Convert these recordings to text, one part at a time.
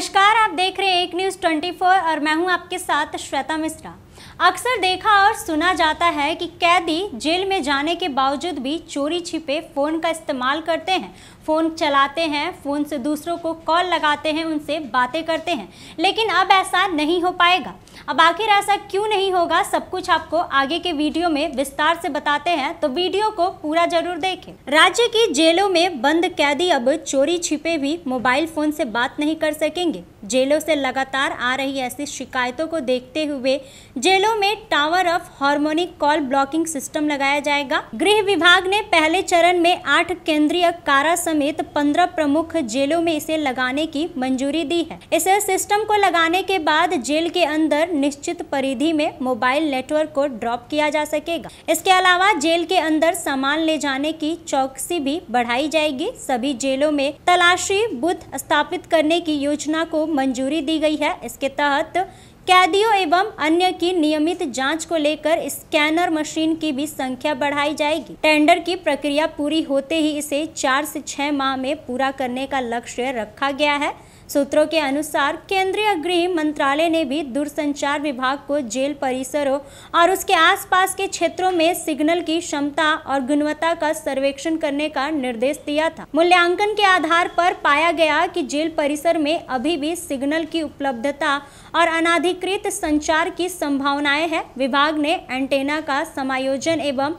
नमस्कार आप देख रहे हैं एक न्यूज़ 24 और मैं हूं आपके साथ श्वेता मिश्रा अक्सर देखा और सुना जाता है कि कैदी जेल में जाने के बावजूद भी चोरी छिपे फ़ोन का इस्तेमाल करते हैं फ़ोन चलाते हैं फ़ोन से दूसरों को कॉल लगाते हैं उनसे बातें करते हैं लेकिन अब ऐसा नहीं हो पाएगा अब आखिर ऐसा क्यों नहीं होगा सब कुछ आपको आगे के वीडियो में विस्तार से बताते हैं तो वीडियो को पूरा जरूर देखें राज्य की जेलों में बंद कैदी अब चोरी छिपे भी मोबाइल फ़ोन से बात नहीं कर सकेंगे जेलों से लगातार आ रही ऐसी शिकायतों को देखते हुए जेलों में tower of harmonic call blocking system लगाया जाएगा गृह विभाग ने पहले चरण में आठ केंद्रीय कारा समेत पंद्रह प्रमुख जेलों में इसे लगाने की मंजूरी दी है इस सिस्टम को लगाने के बाद जेल के अंदर निश्चित परिधि में मोबाइल नेटवर्क को ड्रॉप किया जा सकेगा इसके अलावा जेल के अंदर सामान ले जाने की चौकसी भी बढ़ाई जाएगी सभी जेलों में तलाशी बुथ स्थापित करने की योजना को मंजूरी दी गई है इसके तहत कैदियों एवं अन्य की नियमित जांच को लेकर स्कैनर मशीन की भी संख्या बढ़ाई जाएगी टेंडर की प्रक्रिया पूरी होते ही इसे चार से छह माह में पूरा करने का लक्ष्य रखा गया है सूत्रों के अनुसार केंद्रीय गृह मंत्रालय ने भी दूरसंचार विभाग को जेल परिसरों और उसके आसपास के क्षेत्रों में सिग्नल की क्षमता और गुणवत्ता का सर्वेक्षण करने का निर्देश दिया था मूल्यांकन के आधार पर पाया गया कि जेल परिसर में अभी भी सिग्नल की उपलब्धता और अनाधिकृत संचार की संभावनाएं हैं विभाग ने एंटेना का समायोजन एवं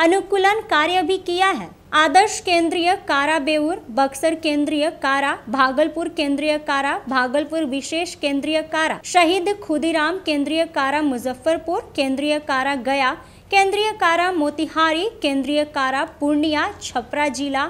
अनुकूलन कार्य भी किया है आदर्श केंद्रीय कारा बेऊर बक्सर केंद्रीय कारा भागलपुर केंद्रीय कारा भागलपुर विशेष केंद्रीय कारा शहीद खुदीराम केंद्रीय कारा मुजफ्फरपुर केंद्रीय कारा गया केंद्रीय कारा मोतिहारी केंद्रीय कारा पूर्णिया छपरा जिला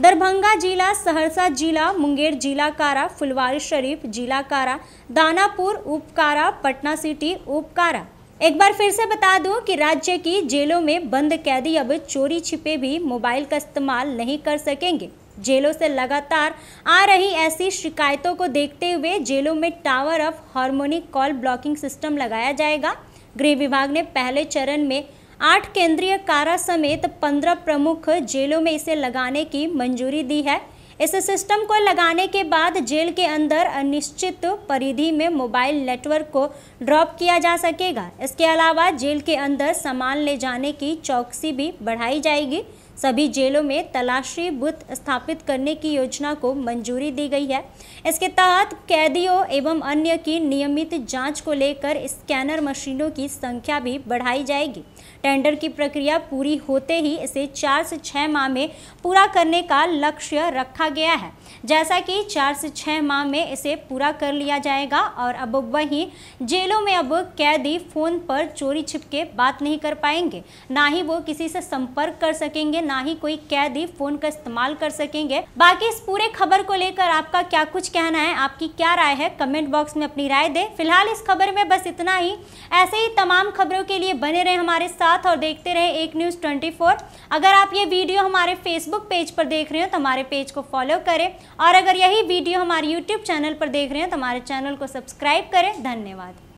दरभंगा जिला सहरसा जिला मुंगेर जिला कारा फुलवारी शरीफ जिला कारा दानापुर उपकारा पटना सिटी उपकारा एक बार फिर से बता दूं कि राज्य की जेलों में बंद कैदी अब चोरी छिपे भी मोबाइल का इस्तेमाल नहीं कर सकेंगे जेलों से लगातार आ रही ऐसी शिकायतों को देखते हुए जेलों में tower of harmonic call blocking system लगाया जाएगा गृह विभाग ने पहले चरण में आठ केंद्रीय कारा समेत पंद्रह प्रमुख जेलों में इसे लगाने की मंजूरी दी है इस सिस्टम को लगाने के बाद जेल के अंदर अनिश्चित परिधि में मोबाइल नेटवर्क को ड्रॉप किया जा सकेगा इसके अलावा जेल के अंदर सामान ले जाने की चौकसी भी बढ़ाई जाएगी सभी जेलों में तलाशी बूथ स्थापित करने की योजना को मंजूरी दी गई है इसके तहत कैदियों एवं अन्य की नियमित जांच को लेकर स्कैनर मशीनों की संख्या भी बढ़ाई जाएगी टेंडर की प्रक्रिया पूरी होते ही इसे चार से छः माह में पूरा करने का लक्ष्य रखा गया है जैसा कि चार से छः माह में इसे पूरा कर लिया जाएगा और अब वहीं जेलों में अब कैदी फ़ोन पर चोरी छिपके बात नहीं कर पाएंगे ना ही वो किसी से संपर्क कर सकेंगे ना ही कोई कैदी फोन का इस्तेमाल कर सकेंगे बाकी इस पूरे खबर को लेकर आपका क्या कुछ कहना है आपकी क्या राय है कमेंट बॉक्स में अपनी राय दे फिलहाल इस खबर में बस इतना ही ऐसे ही तमाम खबरों के लिए बने रहे हमारे साथ और देखते रहे एक न्यूज़ ट्वेंटी अगर आप ये वीडियो हमारे फेसबुक पेज पर देख रहे हो तो हमारे पेज को फॉलो करें और अगर यही वीडियो हमारे यूट्यूब चैनल पर देख रहे हैं तो हमारे चैनल को सब्सक्राइब करें धन्यवाद